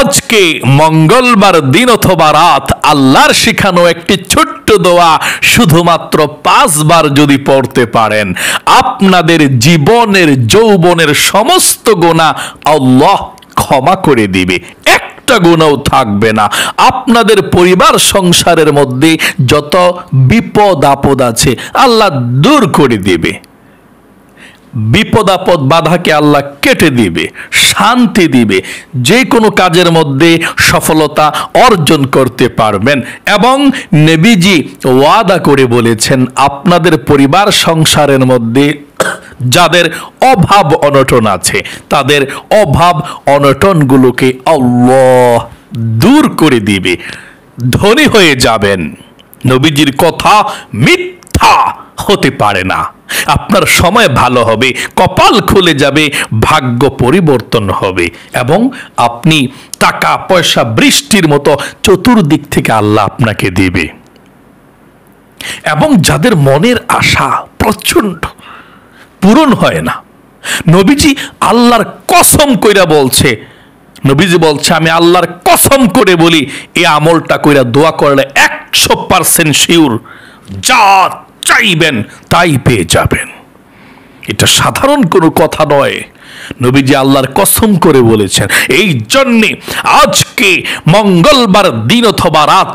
আজকে মঙ্গলবার দিন অথবা রাত আল্লাহর শিখানো একটি ছোট্ট দোয়া শুধুমাত্র পাঁচবার যদি পড়তে পারেন আপনাদের জীবনের যৌবনের সমস্ত গোনা আল্লাহ ক্ষমা করে দিবে একটা গুণও থাকবে না আপনাদের পরিবার সংসারের মধ্যে যত বিপদ আপদ আছে আল্লাহ দূর করে দেবে বিপদাপদ বাধাকে আল্লাহ কেটে দিবে শান্তি দিবে যে কোনো কাজের মধ্যে সফলতা অর্জন করতে পারবেন এবং নেবিজি ওয়াদা করে বলেছেন আপনাদের পরিবার সংসারের মধ্যে যাদের অভাব অনটন আছে তাদের অভাব অনটনগুলোকে আল্লাহ দূর করে দিবে ধনী হয়ে যাবেন নবীজির কথা মিথ্যা মিথ্যা হতে পারে না আপনার সময় ভালো হবে কপাল খুলে যাবে ভাগ্য পরিবর্তন হবে এবং আপনি টাকা পয়সা বৃষ্টির মতো চতুর্দিক থেকে আল্লাহ আপনাকে দেবে এবং যাদের মনের আশা প্রচণ্ড পূরণ হয় না নবীজি আল্লাহর কসম কইরা বলছে নবীজি বলছে আমি আল্লাহর কসম করে বলি এ আমলটা কইরা দোয়া করলে একশো পার্সেন্ট শিওর জাত চাইবেন তাই পেয়ে যাবেন এটা সাধারণ কোনো কথা নয় নবীজি আল্লাহর কসম করে বলেছেন এই জন্যে আজকে মঙ্গলবার দিন অথবা রাত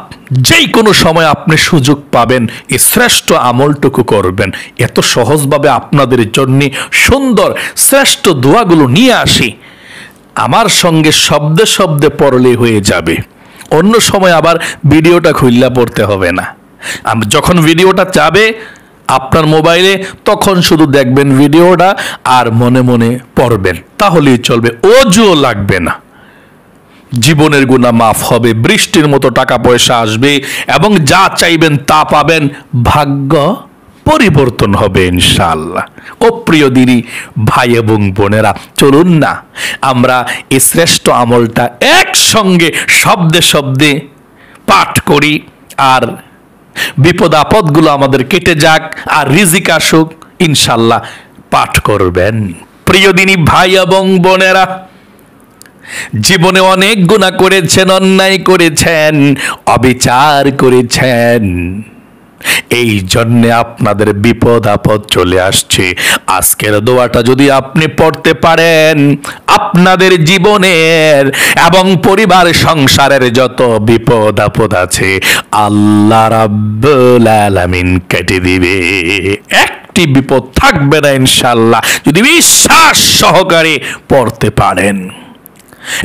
যেই কোনো সময় আপনি সুযোগ পাবেন এ শ্রেষ্ঠ আমলটুকু করবেন এত সহজভাবে আপনাদের জন্যে সুন্দর শ্রেষ্ঠ দোয়াগুলো নিয়ে আসি আমার সঙ্গে শব্দে শব্দে পড়লে হয়ে যাবে অন্য সময় আবার ভিডিওটা খুললা পড়তে হবে না যখন ভিডিওটা চাবে আপনার মোবাইলে তখন শুধু দেখবেন ভিডিওটা আর মনে মনে পড়বেন তাহলেই চলবে অজুও লাগবে না জীবনের গুণা মাফ হবে বৃষ্টির মতো টাকা পয়সা আসবে এবং যা চাইবেন তা পাবেন ভাগ্য পরিবর্তন হবে ইনশাল্লাহ ও প্রিয় দিদি ভাই এবং বোনেরা চলুন না আমরা এই শ্রেষ্ঠ আমলটা একসঙ্গে শব্দে শব্দে পাঠ করি আর বিপদ আপদগুলো আমাদের কেটে যাক আর রিজিক আসুক ইনশাল্লাহ পাঠ করবেন প্রিয় দিনী ভাই এবং বোনেরা জীবনে অনেক গুণা করেছেন অন্যায় করেছেন অবিচার করেছেন এই জন্যে আপনাদের বিপদ আপদ চলে আসছে আজকের দোয়াটা যদি আপনি পড়তে পারেন আপনাদের জীবনের এবং পরিবার সংসারের যত বিপদ আপদ আছে আল্লাহ রাবিন কেটে দিবে একটি বিপদ থাকবে না ইনশাল্লাহ যদি বিশ্বাস সহকারে পড়তে পারেন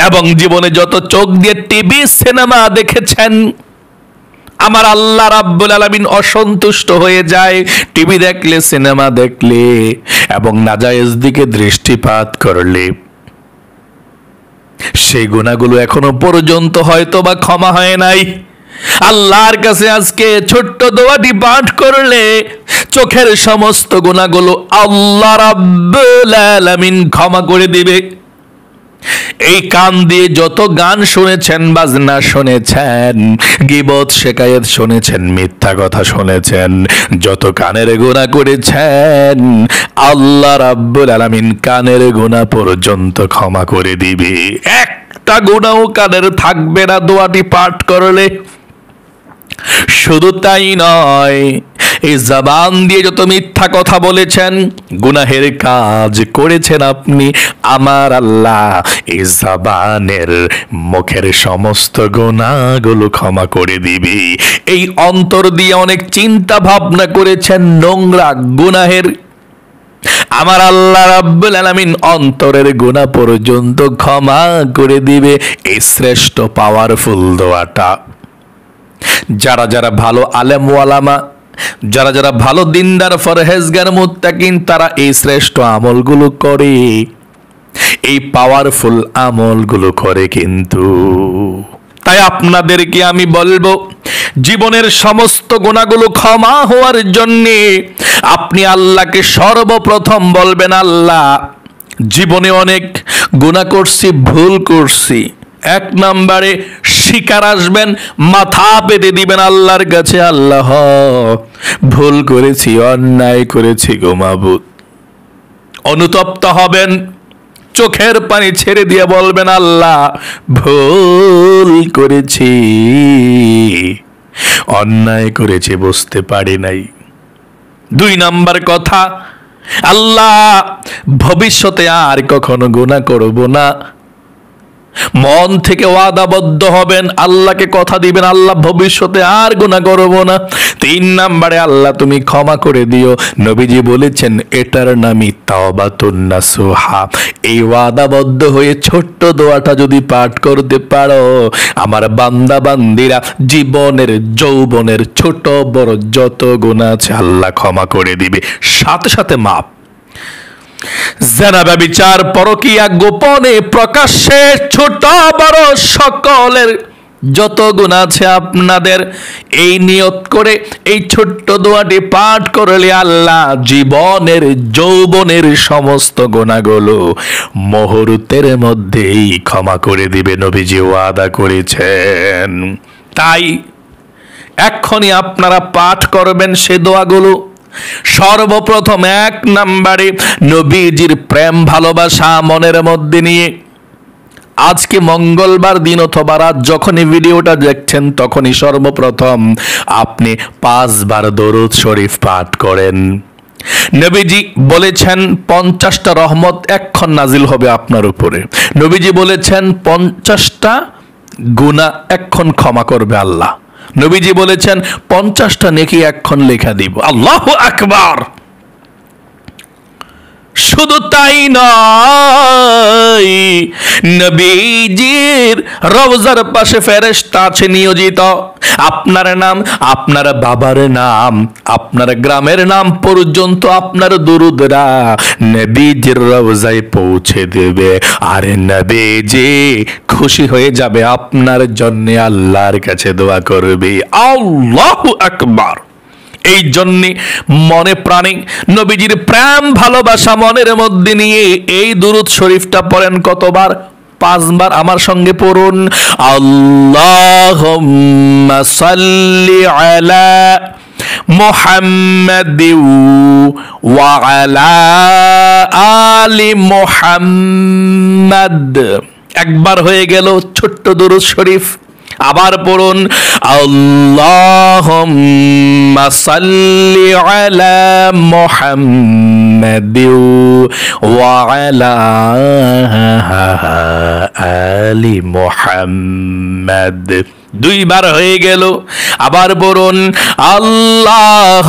এবং জীবনে যত চোখ দিয়ে টিভি সিনেমা দেখেছেন আমার আল্লাহ রাব্বুল আলামিন অসন্তুষ্ট হয়ে যায় টিভি দেখলে সিনেমা দেখলে এবং নাজায়েজ দিকে দৃষ্টিপাত করলে সেই গুণাগুলো এখনো পর্যন্ত হয়তো বা ক্ষমা হয় নাই আল্লাহর কাছে আজকে ছোট্ট দোয়াটি পাঠ করলে চোখের সমস্ত গুণাগুলো আল্লাহ রাব্বুল আলামিন ক্ষমা করে দিবে এই কান দিয়ে যত গান শুনেছেন বাজনা শুনেছেন গিবত শেখায়ত শুনেছেন মিথ্যা কথা শুনেছেন যত কানের গোনা করেছেন আল্লাহ রাব্বুল আলামিন কানের গোনা পর্যন্ত ক্ষমা করে দিবে একটা গোনাও কানের থাকবে না দোয়াটি পাঠ করলে শুধু তাই নয় এই জবান দিয়ে যত মিথ্যা কথা বলেছেন গুনাহের কাজ করেছেন আপনি আমার আল্লাহ এই জবানের মুখের সমস্ত গুণাগুলো ক্ষমা করে দিবি এই অন্তর দিয়ে অনেক চিন্তা ভাবনা করেছেন নোংরা গুনাহের আমার আল্লাহ রাব্বুল আলামিন অন্তরের গুণা পর্যন্ত ক্ষমা করে দিবে এই শ্রেষ্ঠ পাওয়ারফুল দোয়াটা যারা যারা ভালো আলেম ওয়ালামা যারা যারা ভালো দিনদার ফরহেজগার মুত্তাকিন তারা এই শ্রেষ্ঠ আমলগুলো করে এই পাওয়ারফুল আমলগুলো করে কিন্তু তাই আপনাদেরকে আমি বলবো জীবনের সমস্ত গুণাগুলো ক্ষমা হওয়ার জন্যে আপনি আল্লাহকে সর্বপ্রথম বলবেন আল্লাহ জীবনে অনেক গুণা করছি ভুল করছি এক নাম্বারে শিকার আসবেন মাথা পেতে দিবেন আল্লাহর কাছে আল্লাহ ভুল করেছি অন্যায় করেছি গোমাবুত অনুতপ্ত হবেন চোখের পানি ছেড়ে দিয়ে বলবেন আল্লাহ ভুল করেছি অন্যায় করেছে বুঝতে পারি নাই দুই নাম্বার কথা আল্লাহ ভবিষ্যতে আর কখনো গুণা করব না মন থেকে ওয়াদাবদ্ধ হবেন আল্লাহকে কথা দিবেন আল্লাহ ভবিষ্যতে আর গুণা করবো না তিন নাম্বারে আল্লাহ তুমি ক্ষমা করে দিও নবীজি বলেছেন এটার নামই তাওবাতুন্না এই ওয়াদাবদ্ধ হয়ে ছোট্ট দোয়াটা যদি পাঠ করতে পারো আমার বান্দা বান্দিরা জীবনের যৌবনের ছোট বড় যত গুণা আছে আল্লাহ ক্ষমা করে দিবে সাথে সাথে মাপ যারা ব্যবিচার পরকিয়া গোপনে প্রকাশ্যে ছোট বড় সকলের যত গুণ আছে আপনাদের এই নিয়ত করে এই ছোট্ট দোয়াটি পাঠ করলে আল্লাহ জীবনের যৌবনের সমস্ত গুণাগুলো মুহূর্তের মধ্যেই ক্ষমা করে দিবে নবীজি ওয়াদা করেছেন তাই এক্ষণি আপনারা পাঠ করবেন সে দোয়াগুলো সর্বপ্রথম এক নাম্বারে নবীজির প্রেম ভালোবাসা মনের মধ্যে নিয়ে আজকে মঙ্গলবার দিন অথবা রাত যখনই ভিডিওটা দেখছেন তখনই সর্বপ্রথম আপনি পাঁচবার দরুদ শরীফ পাঠ করেন নবীজি বলেছেন পঞ্চাশটা রহমত এক্ষণ নাজিল হবে আপনার উপরে নবীজি বলেছেন পঞ্চাশটা গুণা এক্ষণ ক্ষমা করবে আল্লাহ নবীজি বলেছেন পঞ্চাশটা নেকি এক্ষণ লেখা দিব আল্লাহ আকবার শুধু তাই নয় নবীজির রওজার পাশে ফেরেস্তা আছে নিয়োজিত আপনার নাম আপনার বাবার নাম আপনার গ্রামের নাম পর্যন্ত আপনার দুরুদরা নবীজির রওজায় পৌঁছে দেবে আরে নবীজি খুশি হয়ে যাবে আপনার জন্যে আল্লাহর কাছে দোয়া করবে আল্লাহ আকবার এই জন্যে মনে প্রাণে নবীজির প্রাণ ভালোবাসা মনের মধ্যে নিয়ে এই দুরুদ শরীফটা পড়েন কতবার পাঁচবার আমার সঙ্গে পড়ুন আল্লাহ মোহাম্মদ আলা محمد একবার হয়ে গেল ছোট্ট দুরুদ শরীফ আবার পড়ুন আল্লাহুম্মা সাল্লি আলা মুহাম্মাদ ওয়া আলা আলি মুহাম্মাদ দুইবার হয়ে গেল আবার বলুন আল্লাহ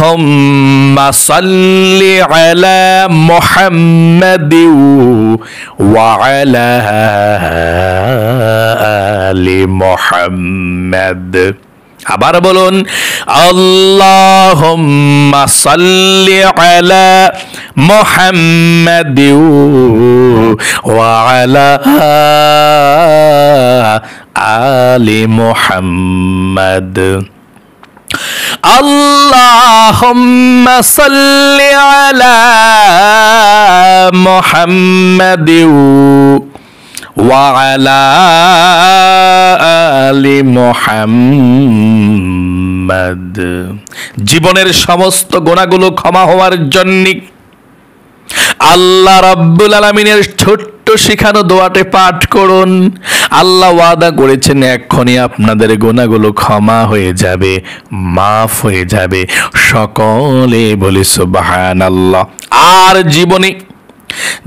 সাল্লি আলা মোহাম্মদ ওয়ালা আলি মোহাম্মদ আবার বলুন আল্লাহ সাল্লি আলা মোহাম্মদ ওয়ালা আলি মোহাম্মদ اللهم صل على محمد وعلى آل محمد জীবনের সমস্ত গোনাগুলো ক্ষমা হওয়ার জন্য আল্লাহ রাব্বুল আলামিনের ছোট্ট ছোট্ট শিখানো দোয়াটে পাঠ করুন আল্লাহ ওয়াদা করেছেন এক্ষণে আপনাদের গোনাগুলো ক্ষমা হয়ে যাবে মাফ হয়ে যাবে সকলে বলে সুবাহান আল্লাহ আর জীবনে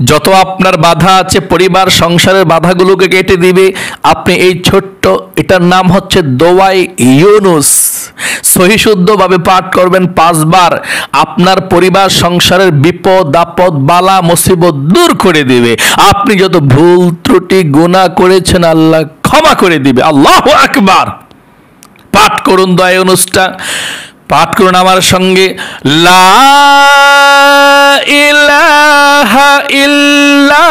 যত আপনার বাধা আছে পরিবার সংসারের বাধাগুলোকে কেটে দিবে আপনি এই ছোট্ট এটার নাম হচ্ছে দোয়াই ইউনুস সহিশুদ্ধভাবে পাঠ করবেন পাঁচবার আপনার পরিবার সংসারের বিপদ আপদ বালা মুসিবত দূর করে দিবে আপনি যত ভুল ত্রুটি গুণা করেছেন আল্লাহ ক্ষমা করে দিবে আল্লাহ আকবার পাঠ করুন দয় অনুষ্ঠান পাঠ করুন আমার সঙ্গে লা ইলাহা ইল্লা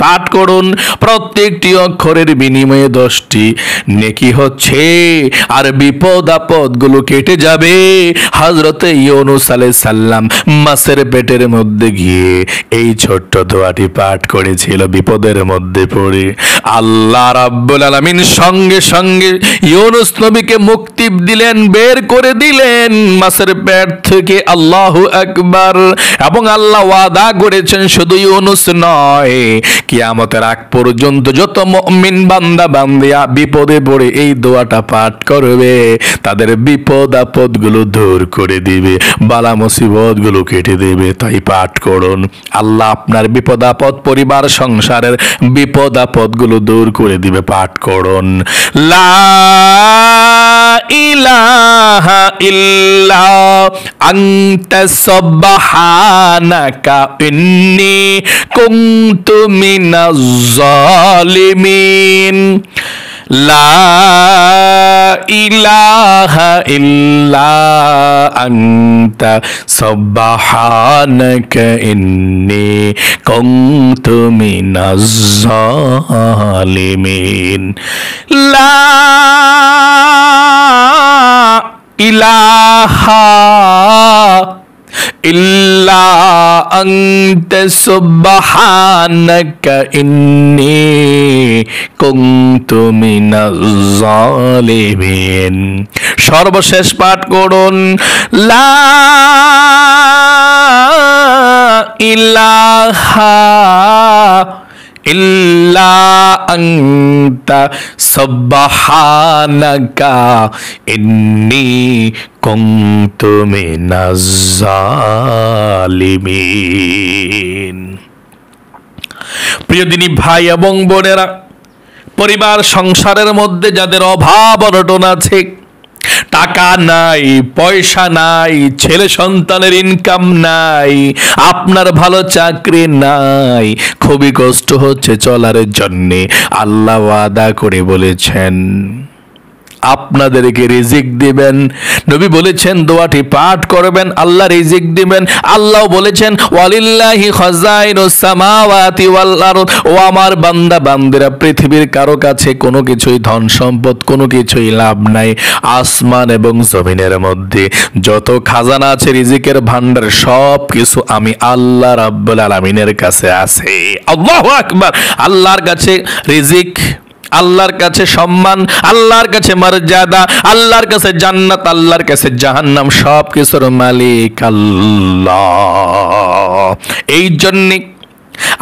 পাঠ করুন প্রত্যেকটি অক্ষরের বিনিময়ে দশটি নেকি হচ্ছে আর বিপদ আপদগুলো কেটে যাবে হজরত ইউনুস আলাই সাল্লাম মাসের পেটের মধ্যে গিয়ে এই ছোট্ট দোয়াটি পাঠ করেছিল বিপদের মধ্যে পড়ে আল্লাহ রাব্বুল আলামিন সঙ্গে সঙ্গে ইউনুস নবীকে মুক্তি দিলেন বের করে দিলেন মাসের পেট থেকে আল্লাহ আকবার এবং আল্লাহ ওয়াদা করেছেন শুধু ইউনুস নয় কিয়ামতের আগ পর্যন্ত যত মুমিন বান্দা বান্দিয়া বিপদে পড়ে এই দোয়াটা পাঠ করবে তাদের বিপদ আপদগুলো দূর করে দিবে বালা মুসিবতগুলো গুলো কেটে দেবে তাই পাঠ করুন আল্লাহ আপনার বিপদ আপদ পরিবার সংসারের বিপদ গুলো দূর করে দিবে পাঠ করুন লা ইলাহা ইল্লা আনতা সুবহানাকা ইন্নী কুনতু মিনাজ জালিমিন লা ইলাহা إلا أنت سبحانك إني كنت من الظالمين সর্বশেষ পাঠ করুন লা ইলাহা إلا أنت سبحانك إني كنت من الظالمين প্রিয় দিনী ভাই এবং বোনেরা পরিবার সংসারের মধ্যে যাদের অভাব অনটন আছে টাকা নাই পয়সা নাই ছেলে সন্তানের ইনকাম নাই আপনার ভালো চাকরি নাই খুবই কষ্ট হচ্ছে চলার জন্যে আল্লাহ ওয়াদা করে বলেছেন আপনাদেরকে রিজিক দিবেন নবী বলেছেন দোয়াটি পাঠ করবেন আল্লাহ রিজিক দিবেন আল্লাহ বলেছেন ওয়ালিল্লাহি খাজাইনুস সামাওয়াতি ওয়াল আরদ ও আমার বান্দা বান্দিরা পৃথিবীর কারো কাছে কোনো কিছুই ধন সম্পদ কোনো কিছুই লাভ নাই আসমান এবং জমিনের মধ্যে যত খাজানা আছে রিজিকের ভান্ডার সব কিছু আমি আল্লাহ রাব্বুল আলামিনের কাছে আছে আল্লাহু আকবার আল্লাহর কাছে রিজিক আল্লাহর কাছে সম্মান আল্লাহর কাছে মর্যাদা আল্লাহর কাছে জান্নাত আল্লাহর কাছে জাহান্নাম সব কিছুর মালিক আল্লাহ এই জন্যে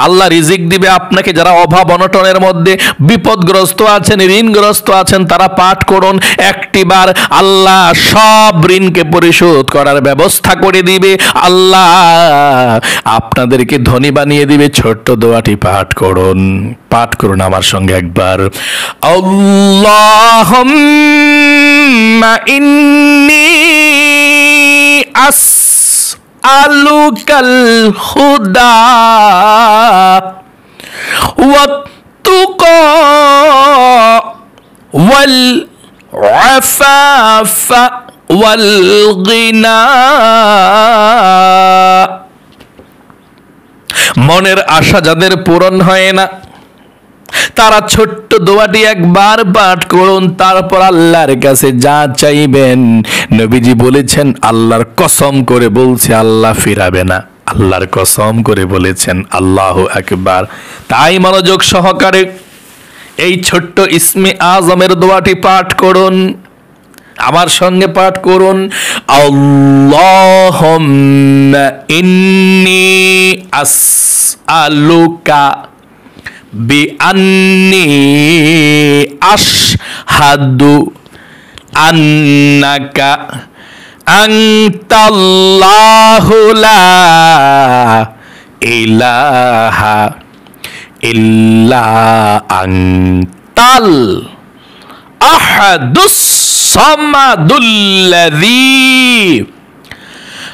আল্লাহ রিজিক দিবে আপনাকে যারা অভাব অনটনের মধ্যে বিপদগ্রস্ত আছেন ঋণগ্রস্ত আছেন তারা পাঠ করুন একটিবার আল্লাহ সব ঋণকে পরিশোধ করার ব্যবস্থা করে দিবে আল্লাহ আপনাদেরকে ধনী বানিয়ে দিবে ছোট্ট দোয়াটি পাঠ করুন পাঠ করুন আমার সঙ্গে একবার আল্লাহ ইন্নি আস আলুকাল হুদা ওয়াত্তুকা ওয়াল আফাফা ওয়াল গিনা মনের আশা যাদের পূরণ হয় না তারা ছোট্ট দোয়াটি একবার পাঠ করুন তারপর আল্লাহর কাছে যা চাইবেন নবীজি বলেছেন আল্লাহর কসম করে বলছে আল্লাহ ফিরাবে না আল্লাহর কসম করে বলেছেন আল্লাহ একবার তাই মনোযোগ সহকারে এই ছোট্ট ইসমে আজমের দোয়াটি পাঠ করুন আমার সঙ্গে পাঠ করুন আল্লাহুম্মা ইন্নী আসআলুকা بأني أشهد أنك أنت الله لا إله إلا أنت الأحد الصمد الذي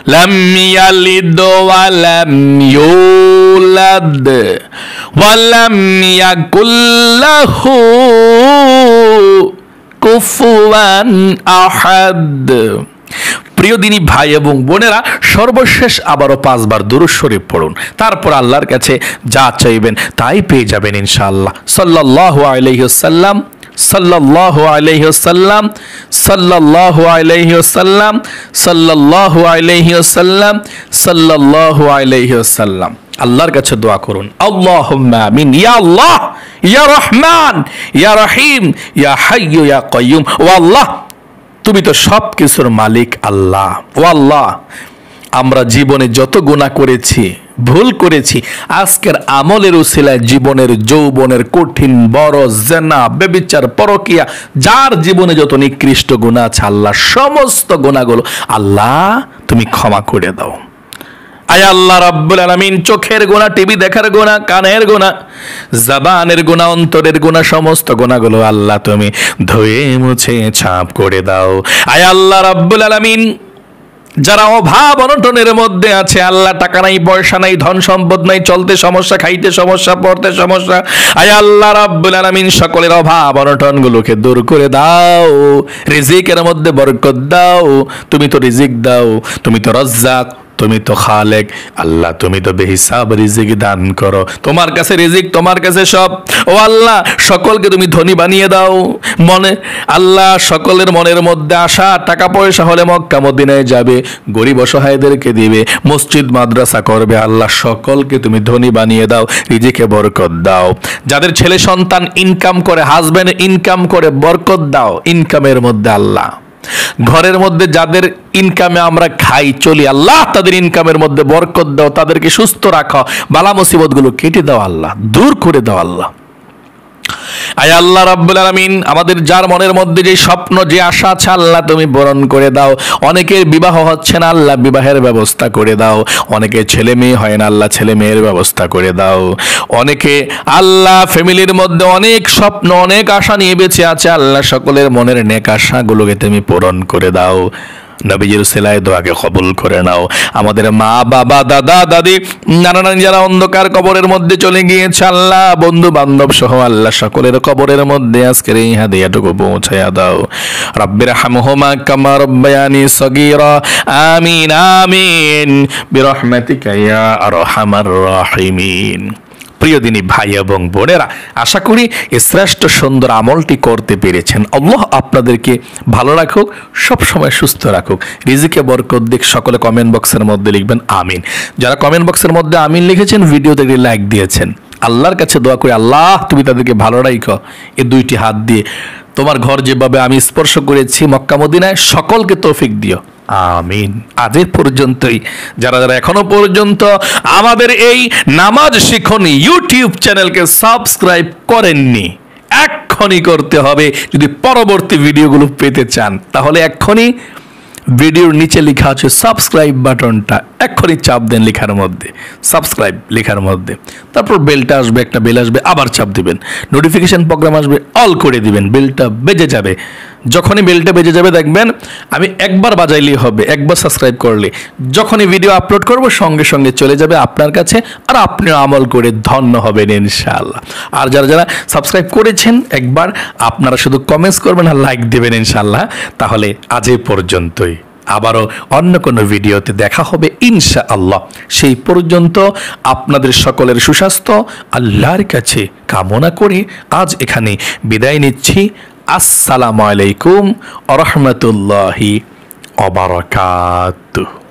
لم يلد ولم يولد ولم يكن له কুফুয়ান আহাদ প্রিয় দিনী ভাই এবং বোনেরা সর্বশেষ আবারও পাঁচবার দূর শরীফ পড়ুন তারপর আল্লাহর কাছে যা চাইবেন তাই পেয়ে যাবেন ইনশাআল্লাহ সাল্লাহ আলহিসাল্লাম সাল্লাহ আলহ্লাম সাল্লাহ আলহ্লাম সাল্লাহ আলহ্লাম সাল্লাহ আলহ্লাম আল্লাহর কাছে দোয়া করুন আল্লাহ আমিন ইয়া আল্লাহ ইয়া রহমান ইয়া রহিম ইয়া হাইয়ু ইয়া কয়ুম ও আল্লাহ তুমি তো সব কিছুর মালিক আল্লাহ ও আল্লাহ আমরা জীবনে যত গুণা করেছি ভুল করেছি আজকের আমলের উসিলায় জীবনের যৌবনের কঠিন বড় জেনা বেবিচার পরকিয়া যার জীবনে যত নিকৃষ্ট গুণা আছে আল্লাহ সমস্ত গুণাগুলো আল্লাহ তুমি ক্ষমা করে দাও আয় আল্লাহ রাব্বুল আলামিন চোখের গোনা টিভি দেখার গোনা কানের গোনা জবানের গোনা অন্তরের গোনা সমস্ত গোনাগুলো আল্লাহ তুমি ধুয়ে মুছে ছাপ করে দাও আয় আল্লাহ রাব্বুল আলামিন যারা অভাব অনটনের মধ্যে আছে আল্লাহ টাকা নাই পয়সা নাই ধন সম্পদ নাই চলতে সমস্যা খাইতে সমস্যা পড়তে সমস্যা আয় আল্লাহ রাব্বুল আলামিন সকলের অভাব অনটন গুলোকে দূর করে দাও রিজিকের মধ্যে বরকত দাও তুমি তো রিজিক দাও তুমি তো রজ্জাক তুমি তো খালেক আল্লাহ তুমি তো বেহিসাব রিজিক দান করো তোমার কাছে রিজিক তোমার কাছে সব ও আল্লাহ সকলকে তুমি ধনী বানিয়ে দাও মনে আল্লাহ সকলের মনের মধ্যে আসা টাকা পয়সা হলে মক্কা মদিনায় যাবে গরিব অসহায়দেরকে দিবে মসজিদ মাদ্রাসা করবে আল্লাহ সকলকে তুমি ধনী বানিয়ে দাও রিজিকে বরকত দাও যাদের ছেলে সন্তান ইনকাম করে হাজব্যান্ড ইনকাম করে বরকত দাও ইনকামের মধ্যে আল্লাহ ঘরের মধ্যে যাদের ইনকামে আমরা খাই চলি আল্লাহ তাদের ইনকামের মধ্যে বরকত দাও তাদেরকে সুস্থ রাখো বালা গুলো কেটে দাও আল্লাহ দূর করে দাও আল্লাহ আয় আল্লাহ রাব্বুল আলামিন আমাদের যার মনের মধ্যে যে স্বপ্ন যে আশা আছে আল্লাহ তুমি পূরণ করে দাও অনেকের বিবাহ হচ্ছে না আল্লাহ বিবাহের ব্যবস্থা করে দাও অনেকে ছেলে মেয়ে হয় না আল্লাহ ছেলে মেয়ের ব্যবস্থা করে দাও অনেকে আল্লাহ ফ্যামিলির মধ্যে অনেক স্বপ্ন অনেক আশা নিয়ে বেঁচে আছে আল্লাহ সকলের মনের নেক আশাগুলোকে তুমি পূরণ করে দাও নবীজির সেলাই দোয়াকে কবুল করে নাও আমাদের মা বাবা দাদা দাদি নানা যারা অন্ধকার কবরের মধ্যে চলে গিয়েছে আল্লাহ বন্ধু বান্ধব সহ আল্লাহ সকলের কবরের মধ্যে আজকের এই হাদিয়াটুকু পৌঁছায়া দাও রব্বির হামহুমা কামা রব্বায়ানি সগীরা আমিন আমিন বিরহমাতিকা ইয়া আরহামার রাহিমিন প্রিয় দিনই ভাই এবং বোনেরা আশা করি এই শ্রেষ্ঠ সুন্দর আমলটি করতে পেরেছেন আল্লাহ আপনাদেরকে ভালো রাখুক সবসময় সুস্থ রাখুক রিজিকে বরকত দিক সকলে কমেন্ট বক্সের মধ্যে লিখবেন আমিন যারা কমেন্ট বক্সের মধ্যে আমিন লিখেছেন ভিডিওতে একটি লাইক দিয়েছেন আল্লাহর কাছে দোয়া করি আল্লাহ তুমি তাদেরকে ভালো রাখো এ দুইটি হাত দিয়ে তোমার ঘর যেভাবে আমি স্পর্শ করেছি মক্কামদিনায় সকলকে তৌফিক দিও আমিন আজের পর্যন্তই যারা যারা এখনো পর্যন্ত আমাদের এই নামাজ শিখনি ইউটিউব চ্যানেলকে সাবস্ক্রাইব করেননি এক্ষণি করতে হবে যদি পরবর্তী ভিডিওগুলো পেতে চান তাহলে এক্ষণি ভিডিওর নিচে লেখা আছে সাবস্ক্রাইব বাটনটা এক্ষণি চাপ দেন লেখার মধ্যে সাবস্ক্রাইব লেখার মধ্যে তারপর বেলটা আসবে একটা বেল আসবে আবার চাপ দিবেন নোটিফিকেশান প্রোগ্রাম আসবে অল করে দিবেন বেলটা বেজে যাবে যখনই বেলটা বেজে যাবে দেখবেন আমি একবার বাজাইলেই হবে একবার সাবস্ক্রাইব করলে যখনই ভিডিও আপলোড করব সঙ্গে সঙ্গে চলে যাবে আপনার কাছে আর আপনি আমল করে ধন্য হবেন ইনশাআল্লাহ আর যারা যারা সাবস্ক্রাইব করেছেন একবার আপনারা শুধু কমেন্টস করবেন আর লাইক দেবেন ইনশাআল্লাহ তাহলে আজ পর্যন্তই আবারও অন্য কোনো ভিডিওতে দেখা হবে ইনশা আল্লাহ সেই পর্যন্ত আপনাদের সকলের সুস্বাস্থ্য আল্লাহর কাছে কামনা করে আজ এখানে বিদায় নিচ্ছি আসসালামু আলাইকুম আরহামতুল্লাহি অবরাকাতুহ